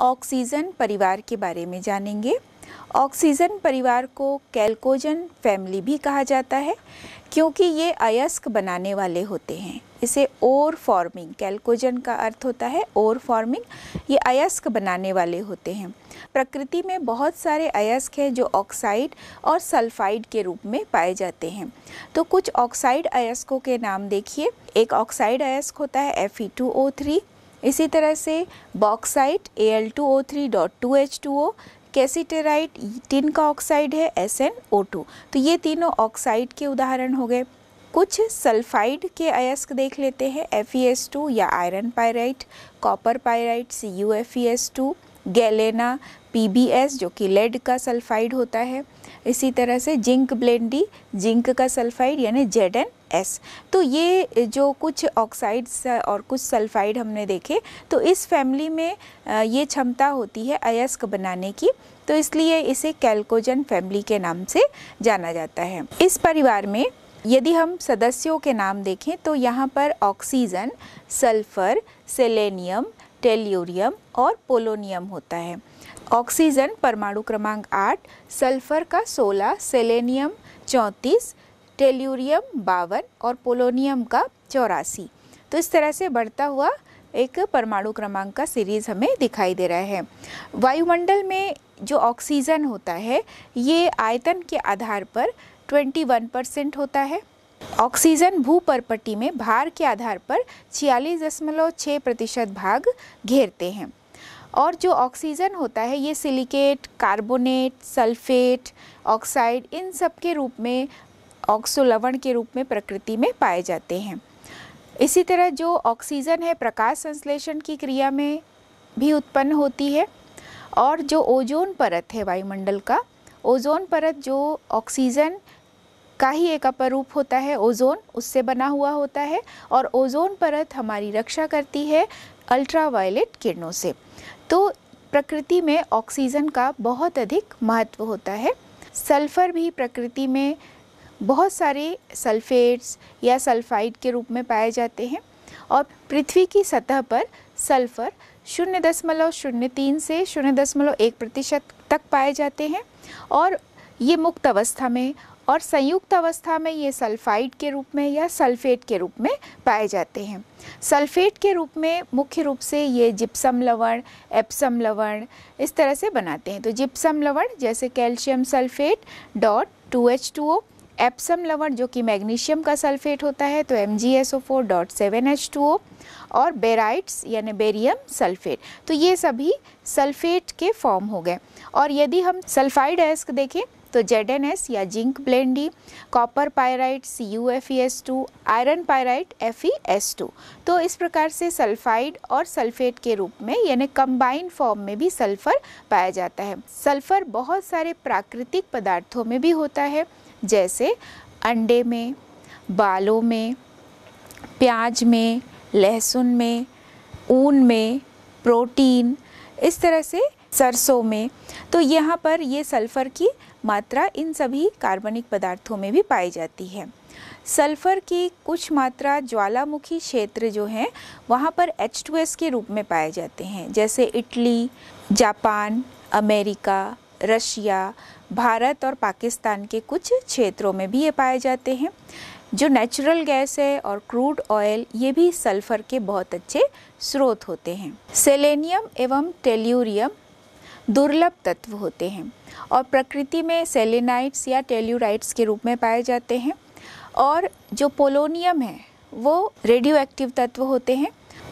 oxygen परिवार के बारे में जानेंगे ऑक्सीजन परिवार को कैल्कोजन फैमिली भी कहा जाता है क्योंकि ये अयस्क बनाने वाले होते हैं इसे ओर फॉर्मिंग कैल्कोजन का अर्थ होता है ओर फॉर्मिंग ये अयस्क बनाने वाले होते हैं प्रकृति में बहुत सारे अयस्क हैं जो ऑक्साइड और सल्फाइड के रूप में पाए जाते हैं तो कुछ ऑक्साइड अयस्कों के नाम देखिए एक ऑक्साइड अयस्क होता है Fe2O3 इसी तरह से bauxite A L two two O three dot H O cassiterite tin का ऑक्साइड है एस एन ओ टू तो ये तीनों ऑक्साइड के उदाहरण हो गए कुछ सल्फाइड के अयस्क देख लेते हैं एफ ई एस टू या iron pyrite copper pyrite C U F E S two galena P B S जो कि लेड का सल्फाइड होता है इसी तरह से जिंक ब्लेंडी जिंक का सल्फाइड यानी जेड एन एस तो ये जो कुछ ऑक्साइड्स और कुछ सल्फाइड हमने देखे तो इस फैमिली में ये क्षमता होती है अयस्क बनाने की तो इसलिए इसे कैल्कोजन फैमिली के नाम से जाना जाता है इस परिवार में यदि हम सदस्यों के नाम देखें तो यहाँ पर ऑक्सीजन सल्फर सेलेनियम टेल्यूरियम और पोलोनियम होता है ऑक्सीजन परमाणु क्रमांक आठ सल्फर का सोलह सेलेनियम चौंतीस टेल्यूरियम बावन और पोलोनियम का चौरासी तो इस तरह से बढ़ता हुआ एक परमाणु क्रमांक का सीरीज़ हमें दिखाई दे रहा है वायुमंडल में जो ऑक्सीजन होता है ये आयतन के आधार पर 21 परसेंट होता है ऑक्सीजन भूपरपट्टी में भार के आधार पर छियालीस दशमलव छः प्रतिशत भाग घेरते हैं और जो ऑक्सीजन होता है ये सिलिकेट कार्बोनेट सल्फेट ऑक्साइड इन सब के रूप में ऑक्सो लवण के रूप में प्रकृति में पाए जाते हैं इसी तरह जो ऑक्सीजन है प्रकाश संश्लेषण की क्रिया में भी उत्पन्न होती है और जो ओजोन परत है वायुमंडल का ओजोन परत जो ऑक्सीजन का ही एक अपरूप होता है ओजोन उससे बना हुआ होता है और ओजोन परत हमारी रक्षा करती है अल्ट्रावायलेट किरणों से तो प्रकृति में ऑक्सीजन का बहुत अधिक महत्व होता है सल्फर भी प्रकृति में बहुत सारे सल्फेट्स या सल्फाइड के रूप में पाए जाते हैं और पृथ्वी की सतह पर सल्फ़र शून्य दशमलव शून्य तीन से शून्य दशमलव एक प्रतिशत तक पाए जाते हैं और ये मुक्त अवस्था में और संयुक्त अवस्था में ये सल्फाइड के रूप में या सल्फेट के रूप में पाए जाते हैं सल्फेट के रूप में मुख्य रूप से ये जिप्सम लवण एप्सम लवण इस तरह से बनाते हैं तो जिप्सम लवण जैसे calcium sulphate dot two H two O Epsom लवण जो कि मैग्नीशियम का सल्फेट होता है तो M G S O four dot seven H two O और बेराइट्स यानी बेरियम सल्फेट तो ये सभी सल्फेट के फॉर्म हो गए और यदि हम सल्फाइड एस्क देखें तो जेड एन एस या zinc blende copper pyrite C U F E S two iron pyrite F E S two तो इस प्रकार से सल्फाइड और सल्फेट के रूप में यानी कंबाइन फॉर्म में भी सल्फर पाया जाता है सल्फर बहुत सारे प्राकृतिक पदार्थों में भी होता है जैसे अंडे में बालों में प्याज में लहसुन में ऊन में प्रोटीन इस तरह से सरसों में तो यहाँ पर ये सल्फ़र की मात्रा इन सभी कार्बनिक पदार्थों में भी पाई जाती है सल्फ़र की कुछ मात्रा ज्वालामुखी क्षेत्र जो हैं वहाँ पर H2S के रूप में पाए जाते हैं जैसे Italy Japan America Russia Bharat और पाकिस्तान के कुछ क्षेत्रों में भी ये पाए जाते हैं जो नेचुरल गैस है और क्रूड ऑयल ये भी सल्फर के बहुत अच्छे स्रोत होते हैं सेलेनियम एवं टेल्यूरियम दुर्लभ तत्व होते हैं और प्रकृति में सेलेनाइट्स या टेल्यूराइट्स के रूप में पाए जाते हैं और जो पोलोनियम है वो रेडियो एक्टिव तत्व होते हैं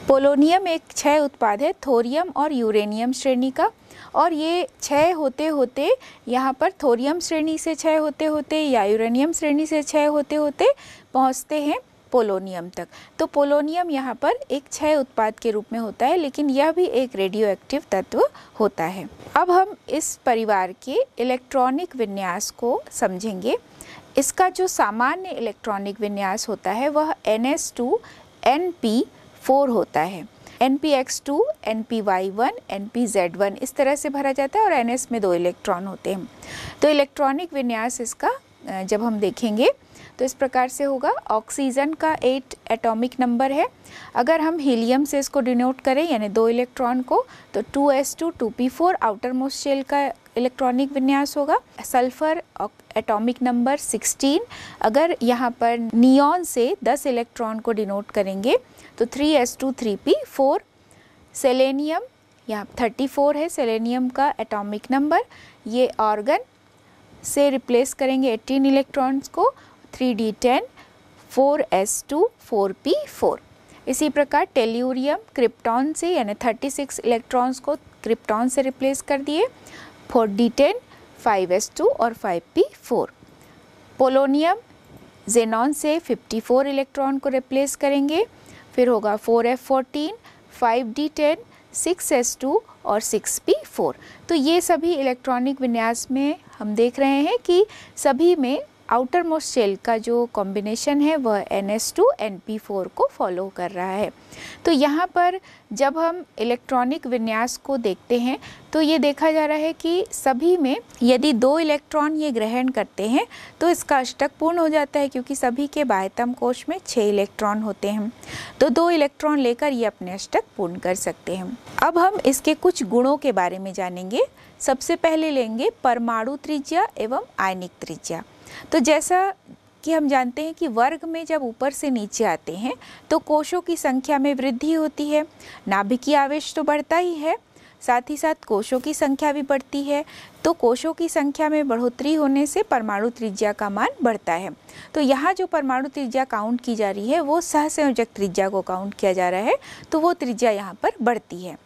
पोलोनियम एक छह उत्पाद है थोरियम और यूरेनियम श्रेणी का और ये क्षय होते होते यहाँ पर थोरियम श्रेणी से क्षय होते होते या यूरेनियम श्रेणी से क्षय होते होते पहुँचते हैं पोलोनियम तक तो पोलोनियम यहाँ पर एक क्षय उत्पाद के रूप में होता है लेकिन यह भी एक रेडियो एक्टिव तत्व होता है अब हम इस परिवार के इलेक्ट्रॉनिक विन्यास को समझेंगे इसका जो सामान्य इलेक्ट्रॉनिक विन्यास होता है वह N S two N P four होता है N P X two N P Y one N P Z one इस तरह से भरा जाता है और एन एस में दो इलेक्ट्रॉन होते हैं तो इलेक्ट्रॉनिक विन्यास इसका जब हम देखेंगे तो इस प्रकार से होगा ऑक्सीजन का एट एटॉमिक नंबर है अगर हम हीलियम से इसको डिनोट करें यानी दो इलेक्ट्रॉन को तो 2s2 2p4 outermost shell का इलेक्ट्रॉनिक विन्यास होगा सल्फर एटॉमिक नंबर 16 अगर यहाँ पर नियॉन से 10 इलेक्ट्रॉन को डिनोट करेंगे तो three S two three P four selenium यहाँ थर्टी फोर है सेलेनियम का एटॉमिक नंबर ये ऑर्गन से रिप्लेस करेंगे एटीन इलेक्ट्रॉन्स को three D ten four S two four P four इसी प्रकार टेल्यूरियम क्रिप्टॉन से यानी थर्टी सिक्स इलेक्ट्रॉन्स को क्रिप्टॉन से रिप्लेस कर दिए four D ten five S two और five P four polonium xenon से 54 इलेक्ट्रॉन को रिप्लेस करेंगे फिर होगा four F 6s2 five D ten six S two और सिक्स पी फोर तो ये सभी इलेक्ट्रॉनिक विन्यास में हम देख रहे हैं कि सभी में आउटर मोस्ट शेल का जो कॉम्बिनेशन है वह N S two N P four को फॉलो कर रहा है तो यहाँ पर जब हम इलेक्ट्रॉनिक विन्यास को देखते हैं तो ये देखा जा रहा है कि सभी में यदि दो इलेक्ट्रॉन ये ग्रहण करते हैं तो इसका अष्टक पूर्ण हो जाता है क्योंकि सभी के बाह्यतम कोश में छः इलेक्ट्रॉन होते हैं तो दो इलेक्ट्रॉन लेकर ये अपने अष्टक पूर्ण कर सकते हैं अब हम इसके कुछ गुणों के बारे में जानेंगे सबसे पहले लेंगे परमाणु त्रिज्या एवं आयनिक त्रिज्या तो जैसा कि हम जानते हैं कि वर्ग में जब ऊपर से नीचे आते हैं तो कोशों की संख्या में वृद्धि होती है नाभिकीय आवेश तो बढ़ता ही है साथ ही साथ कोशों की संख्या भी बढ़ती है तो कोशों की संख्या में बढ़ोतरी होने से परमाणु त्रिज्या का मान बढ़ता है तो यहाँ जो परमाणु त्रिज्या काउंट की जा रही है वो सहसंयोजक त्रिज्या को काउंट किया जा रहा है तो वो त्रिज्या यहाँ पर बढ़ती है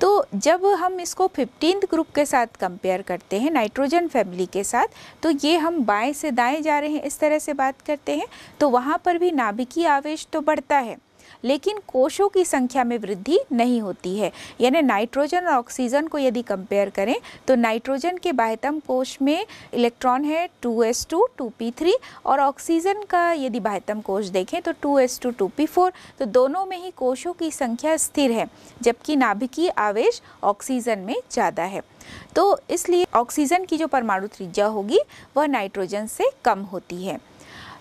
तो जब हम इसको फिफ्टीन ग्रुप के साथ कंपेयर करते हैं नाइट्रोजन फैमिली के साथ तो ये हम बाएं से दाएं जा रहे हैं इस तरह से बात करते हैं तो वहाँ पर भी नाभिकीय आवेश तो बढ़ता है लेकिन कोशों की संख्या में वृद्धि नहीं होती है यानी नाइट्रोजन और ऑक्सीजन को यदि कंपेयर करें तो नाइट्रोजन के बाह्यतम कोश में इलेक्ट्रॉन है 2s2 2p3 और ऑक्सीजन का यदि बाह्यतम कोश देखें तो 2s2 2p4 तो दोनों में ही कोशों की संख्या स्थिर है जबकि नाभिकीय आवेश ऑक्सीजन में ज़्यादा है तो इसलिए ऑक्सीजन की जो परमाणु त्रिज्या होगी वह नाइट्रोजन से कम होती है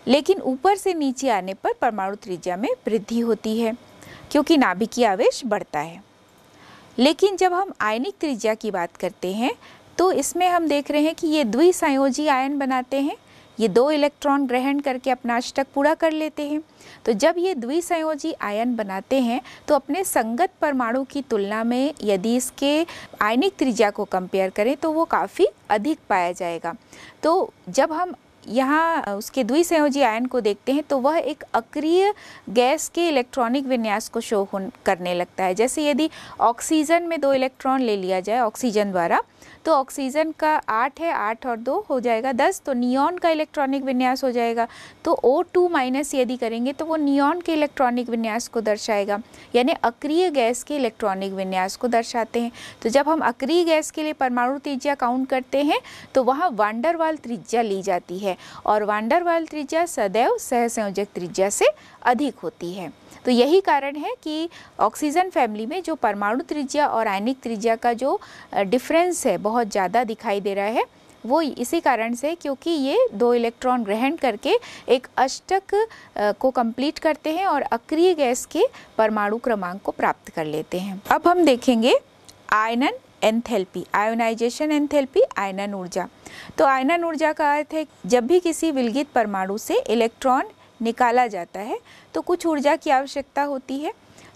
लेकिन ऊपर से नीचे आने पर परमाणु त्रिज्या में वृद्धि होती है क्योंकि नाभिकीय आवेश बढ़ता है लेकिन जब हम आयनिक त्रिज्या की बात करते हैं तो इसमें हम देख रहे हैं कि ये द्विसंयोजी आयन बनाते हैं ये दो इलेक्ट्रॉन ग्रहण करके अपना अष्टक पूरा कर लेते हैं तो जब ये द्विसंयोजी आयन बनाते हैं तो अपने संगत परमाणु की तुलना में यदि इसके आयनिक त्रिज्या को कंपेयर करें तो वो काफ़ी अधिक पाया जाएगा तो जब हम यहाँ उसके द्विसंयोजी आयन को देखते हैं तो वह एक अक्रिय गैस के इलेक्ट्रॉनिक विन्यास को शो करने लगता है जैसे यदि ऑक्सीजन में दो इलेक्ट्रॉन ले लिया जाए ऑक्सीजन द्वारा तो ऑक्सीजन का आठ है आठ और दो हो जाएगा दस तो नियॉन का इलेक्ट्रॉनिक विन्यास हो जाएगा तो ओ टू माइनस यदि करेंगे तो वो नियॉन के इलेक्ट्रॉनिक विन्यास को दर्शाएगा यानी अक्रिय गैस के इलेक्ट्रॉनिक विन्यास को दर्शाते हैं तो जब हम अक्रिय गैस के लिए परमाणु त्रिज्या काउंट करते हैं तो वहाँ वांडरवाल त्रिज्या ली जाती है और वांडरवाल त्रिज्या सदैव सहसंयोजक त्रिज्या से अधिक होती है तो यही कारण है कि ऑक्सीजन फैमिली में जो परमाणु त्रिज्या और आयनिक त्रिज्या का जो डिफरेंस है बहुत ज़्यादा दिखाई दे रहा है वो इसी कारण से क्योंकि ये दो इलेक्ट्रॉन ग्रहण करके एक अष्टक को कंप्लीट करते हैं और अक्रिय गैस के परमाणु क्रमांक को प्राप्त कर लेते हैं अब हम देखेंगे आयनन एंथेल्पी आयोनाइजेशन एंथेल्पी आयनन ऊर्जा तो आयनन ऊर्जा का अर्थ है जब भी किसी विलगित परमाणु से इलेक्ट्रॉन निकाला जाता है तो कुछ ऊर्जा की आवश्यकता होती है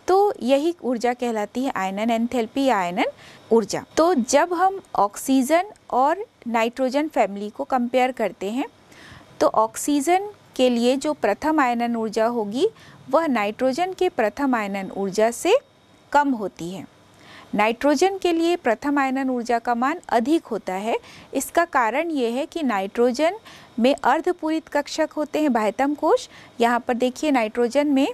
तो यही ऊर्जा कहलाती है आयनन एंथेल्पी या आयनन ऊर्जा तो जब हम ऑक्सीजन और नाइट्रोजन फैमिली को कंपेयर करते हैं तो ऑक्सीजन के लिए जो प्रथम आयनन ऊर्जा होगी वह नाइट्रोजन के प्रथम आयनन ऊर्जा से कम होती है नाइट्रोजन के लिए प्रथम आयनन ऊर्जा का मान अधिक होता है इसका कारण ये है कि नाइट्रोजन में अर्धपूरित कक्षक होते हैं बाह्यतम कोश यहाँ पर देखिए नाइट्रोजन में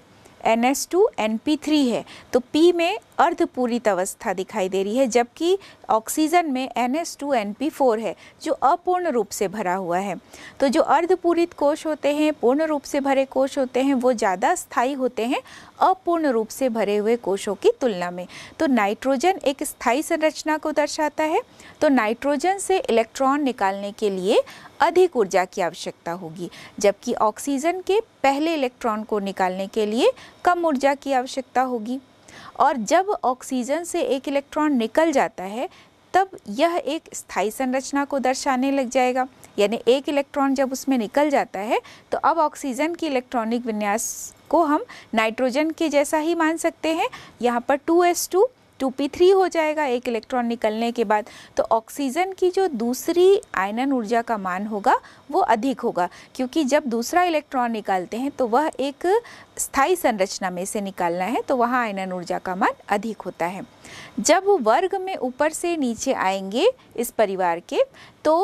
N S two N P three है तो पी में अर्धपूरित अवस्था दिखाई दे रही है जबकि ऑक्सीजन में N S two N P four है जो अपूर्ण रूप से भरा हुआ है तो जो अर्धपूरित कोश होते हैं पूर्ण रूप से भरे कोश होते हैं वो ज़्यादा स्थायी होते हैं अपूर्ण रूप से भरे हुए कोशों की तुलना में तो नाइट्रोजन एक स्थायी संरचना को दर्शाता है तो नाइट्रोजन से इलेक्ट्रॉन निकालने के लिए अधिक ऊर्जा की आवश्यकता होगी जबकि ऑक्सीजन के पहले इलेक्ट्रॉन को निकालने के लिए कम ऊर्जा की आवश्यकता होगी और जब ऑक्सीजन से एक इलेक्ट्रॉन निकल जाता है तब यह एक स्थायी संरचना को दर्शाने लग जाएगा यानी एक इलेक्ट्रॉन जब उसमें निकल जाता है तो अब ऑक्सीजन की इलेक्ट्रॉनिक विन्यास को हम नाइट्रोजन के जैसा ही मान सकते हैं यहाँ पर 2s2 टू पी थ्री हो जाएगा एक इलेक्ट्रॉन निकलने के बाद तो ऑक्सीजन की जो दूसरी आयनन ऊर्जा का मान होगा वो अधिक होगा क्योंकि जब दूसरा इलेक्ट्रॉन निकालते हैं तो वह एक स्थायी संरचना में से निकालना है तो वहाँ आयनन ऊर्जा का मान अधिक होता है जब वर्ग में ऊपर से नीचे आएंगे इस परिवार के तो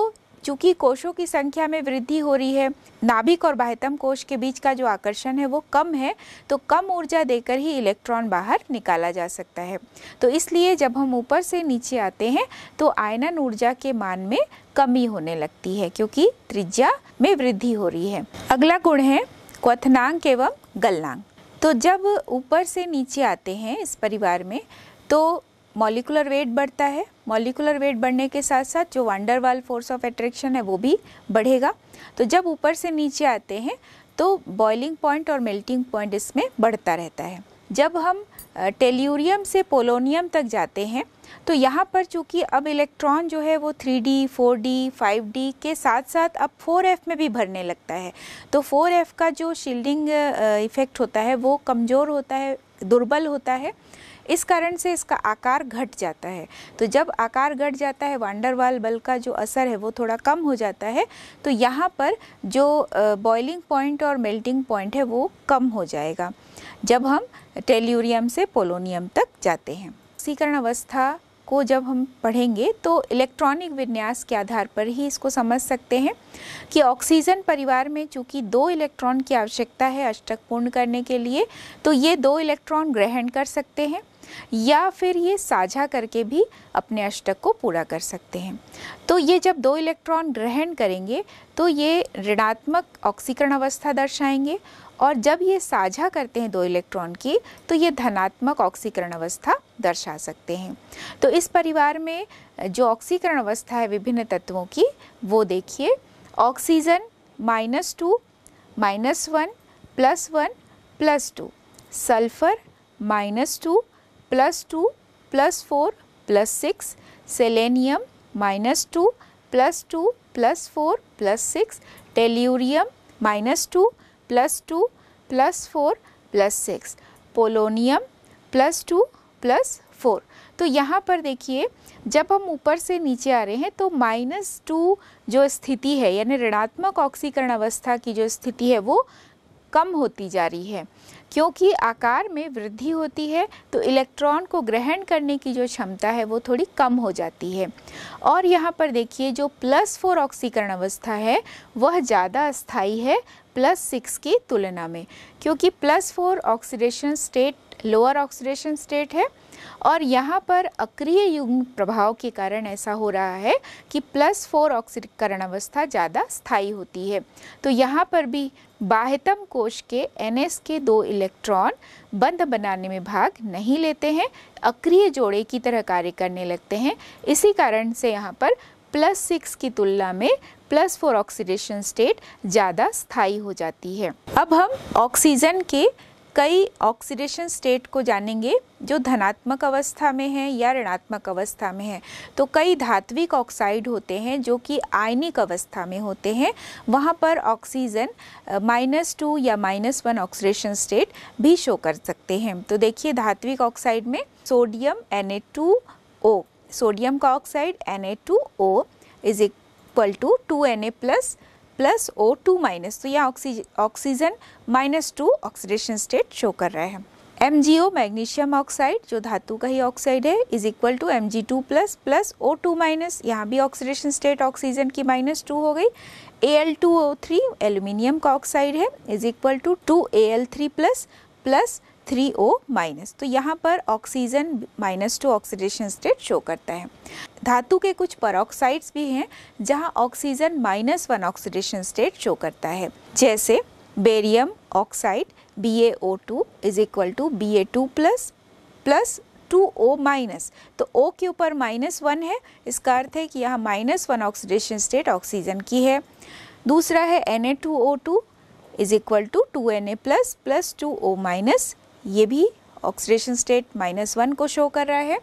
चूंकि कोशों की संख्या में वृद्धि हो रही है नाभिक और बाह्यतम कोश के बीच का जो आकर्षण है वो कम है तो कम ऊर्जा देकर ही इलेक्ट्रॉन बाहर निकाला जा सकता है तो इसलिए जब हम ऊपर से नीचे आते हैं तो आयनन ऊर्जा के मान में कमी होने लगती है क्योंकि त्रिज्या में वृद्धि हो रही है अगला गुण है क्वथनांक एवं गलनांक तो जब ऊपर से नीचे आते हैं इस परिवार में तो मॉलिकुलर वेट बढ़ता है मॉलिकुलर वेट बढ़ने के साथ साथ जो वाल फोर्स ऑफ एट्रैक्शन है वो भी बढ़ेगा तो जब ऊपर से नीचे आते हैं तो बॉइलिंग पॉइंट और मेल्टिंग पॉइंट इसमें बढ़ता रहता है जब हम टेल्यूरियम से पोलोनियम तक जाते हैं तो यहाँ पर चूँकि अब इलेक्ट्रॉन जो है वो 3D, 4D, 5D के साथ साथ अब 4F में भी भरने लगता है तो 4F का जो शील्डिंग इफ़ेक्ट होता है वो कमज़ोर होता है दुर्बल होता है इस कारण से इसका आकार घट जाता है तो जब आकार घट जाता है वांडरवाल बल का जो असर है वो थोड़ा कम हो जाता है तो यहाँ पर जो बॉइलिंग पॉइंट और मेल्टिंग पॉइंट है वो कम हो जाएगा जब हम टेल्यूरियम से पोलोनियम तक जाते हैं सीकरण अवस्था को जब हम पढ़ेंगे तो इलेक्ट्रॉनिक विन्यास के आधार पर ही इसको समझ सकते हैं कि ऑक्सीजन परिवार में चूंकि दो इलेक्ट्रॉन की आवश्यकता है अष्टक पूर्ण करने के लिए तो ये दो इलेक्ट्रॉन ग्रहण कर सकते हैं या फिर ये साझा करके भी अपने अष्टक को पूरा कर सकते हैं तो ये जब दो इलेक्ट्रॉन ग्रहण करेंगे तो ये ऋणात्मक ऑक्सीकरण अवस्था दर्शाएंगे और जब ये साझा करते हैं दो इलेक्ट्रॉन की तो ये धनात्मक ऑक्सीकरण अवस्था दर्शा सकते हैं तो इस परिवार में जो ऑक्सीकरण अवस्था है विभिन्न तत्वों की वो देखिए oxygen minus two minus one plus one plus two sulphur minus two plus two plus four plus six selenium minus two plus two plus four plus six tellurium minus two plus two plus four plus six polonium plus two plus four तो यहाँ पर देखिए जब हम ऊपर से नीचे आ रहे हैं तो माइनस टू जो स्थिति है यानी ऋणात्मक ऑक्सीकरण अवस्था की जो स्थिति है वो कम होती जा रही है क्योंकि आकार में वृद्धि होती है तो इलेक्ट्रॉन को ग्रहण करने की जो क्षमता है वो थोड़ी कम हो जाती है और यहाँ पर देखिए जो प्लस फोर ऑक्सीकरण अवस्था है वह ज़्यादा स्थायी है प्लस सिक्स की तुलना में क्योंकि plus four oxidation state lower oxidation state है और यहाँ पर अक्रिय युग्म प्रभाव के कारण ऐसा हो रहा है कि प्लस फोर ऑक्सीकरण अवस्था ज़्यादा स्थायी होती है तो यहाँ पर भी बाह्यतम कोश के एन के दो इलेक्ट्रॉन बंद बनाने में भाग नहीं लेते हैं अक्रिय जोड़े की तरह कार्य करने लगते हैं इसी कारण से यहाँ पर प्लस सिक्स की तुलना में प्लस फोर ऑक्सीडेशन स्टेट ज़्यादा स्थायी हो जाती है अब हम ऑक्सीजन के कई ऑक्सीडेशन स्टेट को जानेंगे जो धनात्मक अवस्था में है या ऋणात्मक अवस्था में है तो कई धात्विक ऑक्साइड होते हैं जो कि आयनिक अवस्था में होते हैं वहाँ पर ऑक्सीजन माइनस टू या माइनस वन ऑक्सीडेशन स्टेट भी शो कर सकते हैं तो देखिए धात्विक ऑक्साइड में sodium N A two O sodium का oxide N A two O is equal to two N A plus plus O two minus तो यहाँ oxygen oxygen minus two oxidation state show कर रहा है M G O magnesium oxide जो धातु का ही ऑक्साइड है is equal to M G two plus plus O two minus यहाँ भी ऑक्सीडेशन स्टेट ऑक्सीजन की माइनस टू हो गई A L two O three aluminium का ऑक्साइड है is equal to two A L three plus plus three O minus तो यहाँ पर oxygen minus two oxidation state show करता है धातु के कुछ परऑक्साइड्स भी हैं जहाँ oxygen minus one oxidation state show करता है जैसे barium oxide B A O two is equal to B A two plus plus two O minus तो ओ के ऊपर माइनस वन है इसका अर्थ है कि यहाँ minus one oxidation state oxygen की है दूसरा है N A two O two is equal to two N A plus plus two O minus ये भी ऑक्सीडेशन स्टेट माइनस वन को शो कर रहा है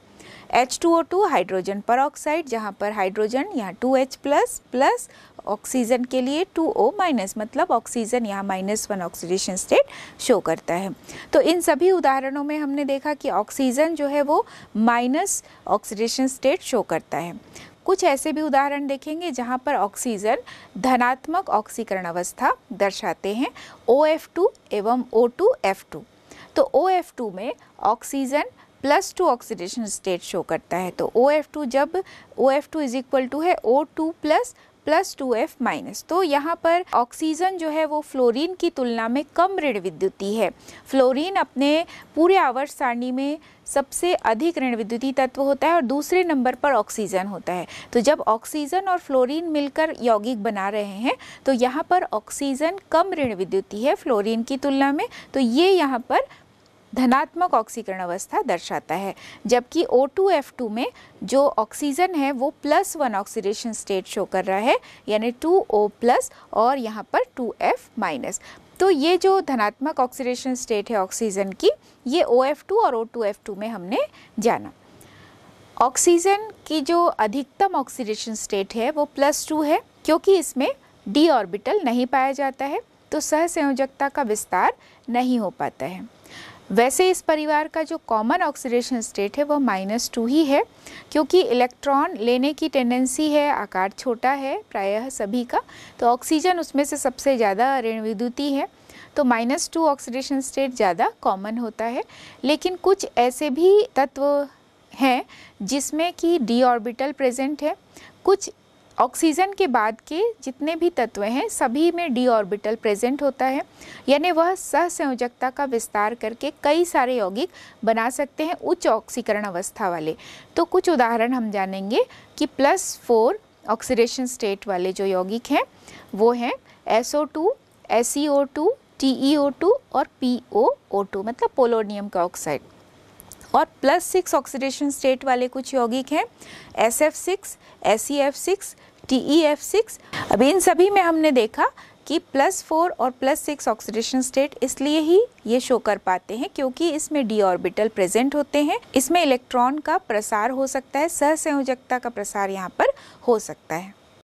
H2O2 हाइड्रोजन परऑक्साइड जहाँ पर हाइड्रोजन यहाँ 2H प्लस प्लस ऑक्सीजन के लिए 2O माइनस मतलब ऑक्सीजन यहाँ minus one oxidation state show करता है तो इन सभी उदाहरणों में हमने देखा कि ऑक्सीजन जो है वो माइनस ऑक्सीडेशन स्टेट शो करता है कुछ ऐसे भी उदाहरण देखेंगे जहाँ पर ऑक्सीजन धनात्मक ऑक्सीकरण अवस्था दर्शाते हैं ओ एफ टू एवं ओ टू एफ टू तो ओ एफ टू में oxygen plus two oxidation state show करता है तो ओ एफ टू जब O F two is equal to है O two plus plus two F minus तो यहाँ पर ऑक्सीजन जो है वो फ्लोरीन की तुलना में कम ऋण विद्युती है फ्लोरीन अपने पूरे आवर्त सारणी में सबसे अधिक ऋण विद्युती तत्व होता है और दूसरे नंबर पर ऑक्सीजन होता है तो जब ऑक्सीजन और फ्लोरीन मिलकर यौगिक बना रहे हैं तो यहाँ पर ऑक्सीजन कम ऋण विद्युती है फ्लोरीन की तुलना में तो ये यहाँ पर धनात्मक ऑक्सीकरण अवस्था दर्शाता है जबकि ओ टू एफ टू में जो ऑक्सीजन है वो plus one oxidation state show कर रहा है यानी टू ओ प्लस और यहाँ पर टू एफ माइनस तो ये जो धनात्मक ऑक्सीडेशन स्टेट है ऑक्सीजन की ये ओ एफ टू और ओ टू एफ टू में हमने जाना ऑक्सीजन की जो अधिकतम ऑक्सीडेशन स्टेट है वो प्लस टू है क्योंकि इसमें डी ऑर्बिटल नहीं पाया जाता है तो सहसंयोजकता का विस्तार नहीं हो पाता है वैसे इस परिवार का जो कॉमन ऑक्सीडेशन स्टेट है वो माइनस टू ही है क्योंकि इलेक्ट्रॉन लेने की टेंडेंसी है आकार छोटा है प्रायः सभी का तो ऑक्सीजन उसमें से सबसे ज़्यादा ऋण विद्युती है तो माइनस टू ऑक्सीडेशन स्टेट ज़्यादा कॉमन होता है लेकिन कुछ ऐसे भी तत्व हैं जिसमें कि डी ऑर्बिटल प्रेजेंट है कुछ ऑक्सीजन के बाद के जितने भी तत्व हैं सभी में डी ऑर्बिटल प्रेजेंट होता है यानी वह सहसंयोजकता का विस्तार करके कई सारे यौगिक बना सकते हैं उच्च ऑक्सीकरण अवस्था वाले तो कुछ उदाहरण हम जानेंगे कि प्लस फोर ऑक्सीडेशन स्टेट वाले जो यौगिक हैं वो हैं S O two S E O two T E O two और पी ओ ओ टू मतलब पोलोनियम का ऑक्साइड और प्लस सिक्स ऑक्सीडेशन स्टेट वाले कुछ यौगिक हैं S F six S C F six T E F six अभी इन सभी में हमने देखा कि प्लस फोर और प्लस सिक्स ऑक्सीडेशन स्टेट इसलिए ही ये शो कर पाते हैं क्योंकि इसमें डी ऑर्बिटल प्रेजेंट होते हैं इसमें इलेक्ट्रॉन का प्रसार हो सकता है सहसंयोजकता का प्रसार यहाँ पर हो सकता है